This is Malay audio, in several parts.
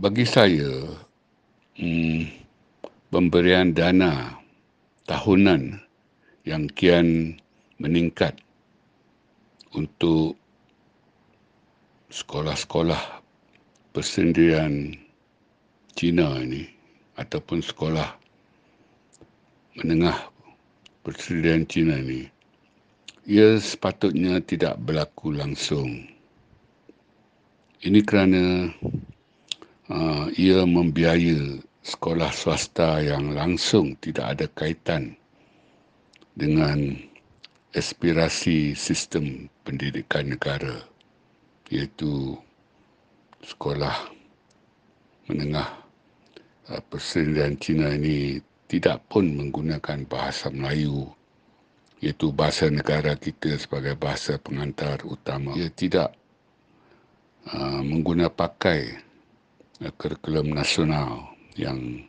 bagi saya hmm, pemberian dana tahunan yang kian meningkat untuk sekolah-sekolah persendirian Cina ini ataupun sekolah menengah persendirian Cina ini ia sepatutnya tidak berlaku langsung ini kerana Ah, ia membiaya sekolah swasta yang langsung tidak ada kaitan dengan aspirasi sistem pendidikan negara iaitu sekolah menengah ah, persendirian Cina ini tidak pun menggunakan bahasa Melayu iaitu bahasa negara kita sebagai bahasa pengantar utama ia tidak ah, menggunakan pakai kurikulum nasional yang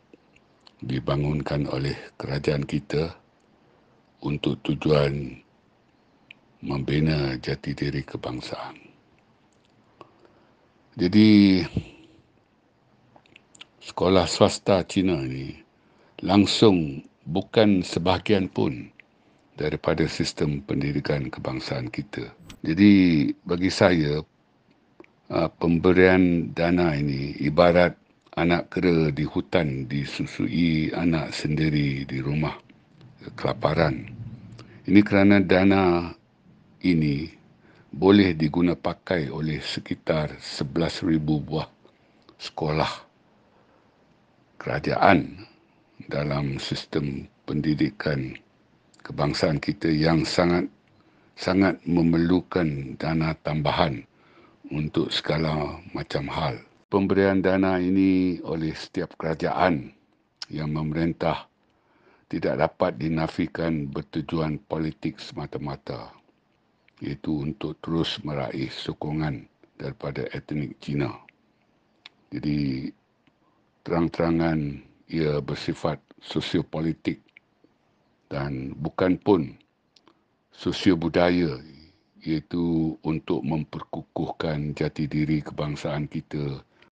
dibangunkan oleh kerajaan kita untuk tujuan membina jati diri kebangsaan. Jadi sekolah swasta Cina ini langsung bukan sebahagian pun daripada sistem pendidikan kebangsaan kita. Jadi bagi saya Ah, pemberian dana ini ibarat anak kera di hutan disusui anak sendiri di rumah kelaparan. Ini kerana dana ini boleh diguna pakai oleh sekitar 11,000 buah sekolah kerajaan dalam sistem pendidikan kebangsaan kita yang sangat sangat memerlukan dana tambahan untuk segala macam hal. Pemberian dana ini oleh setiap kerajaan yang memerintah tidak dapat dinafikan bertujuan politik semata-mata iaitu untuk terus meraih sokongan daripada etnik Cina. Jadi terang-terangan ia bersifat sosiopolitik dan bukan pun sosio-budaya iaitu untuk memperkukuhkan jati diri kebangsaan kita